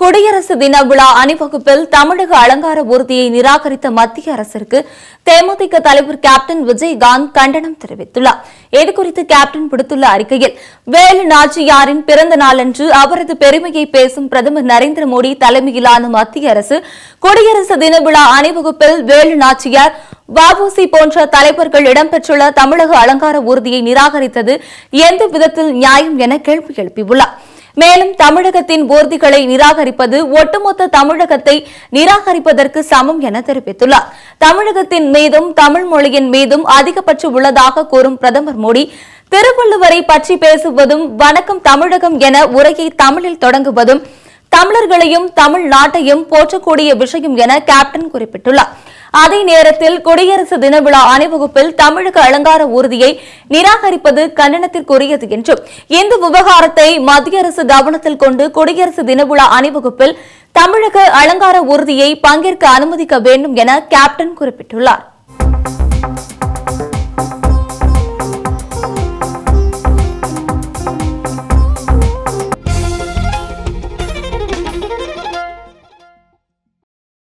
குடியரசு தின விழா அணிவகுப்பில் தமிழக அலங்கார ஊர்தியை நிராகரித்த மத்திய அரசிற்கு தேமுதிக தலைவர் கேப்டன் விஜயகாந்த் கண்டனம் தெரிவித்துள்ளார் இதுகுறித்து கேப்டன் விடுத்துள்ள அறிக்கையில் வேலு நாச்சியாரின் பிறந்த நாளன்று அவரது பெருமையை பேசும் பிரதமர் நரேந்திர மோடி தலைமையிலான மத்திய அரசு குடியரசு தின விழா அணிவகுப்பில் வேலு நாச்சியார் வாபூசி போன்ற தலைவர்கள் இடம்பெற்றுள்ள தமிழக அலங்கார ஊர்தியை நிராகரித்தது எந்த விதத்தில் நியாயம் என கேள்வி எழுப்பியுள்ளாா் மேலும் தமிழகத்தின் ஊர்திகளை நிராகரிப்பது ஒட்டுமொத்த தமிழகத்தை நிராகரிப்பதற்கு சமம் என தெரிவித்துள்ளார் தமிழகத்தின் மீதும் தமிழ் மொழியின் மீதும் அதிகபட்சம் உள்ளதாக கூறும் பிரதமர் மோடி திருவள்ளுவரை பற்றி பேசுவதும் வணக்கம் தமிழகம் என உரையை தமிழில் தொடங்குவதும் தமிழர்களையும் தமிழ் நாட்டையும் போற்றக்கூடிய விஷயம் என கேப்டன் குறிப்பிட்டுள்ளார் அதே நேரத்தில் குடியரசு தின விழா அணிவகுப்பில் தமிழக அலங்கார ஊர்தியை நிராகரிப்பது கண்டனத்திற்குரியது என்றும் இந்த விவகாரத்தை மத்திய அரசு கவனத்தில் கொண்டு குடியரசு தின விழா அணிவகுப்பில் தமிழக அலங்கார ஊர்தியை பங்கேற்க அனுமதிக்க வேண்டும் என கேப்டன் குறிப்பிட்டுள்ளார்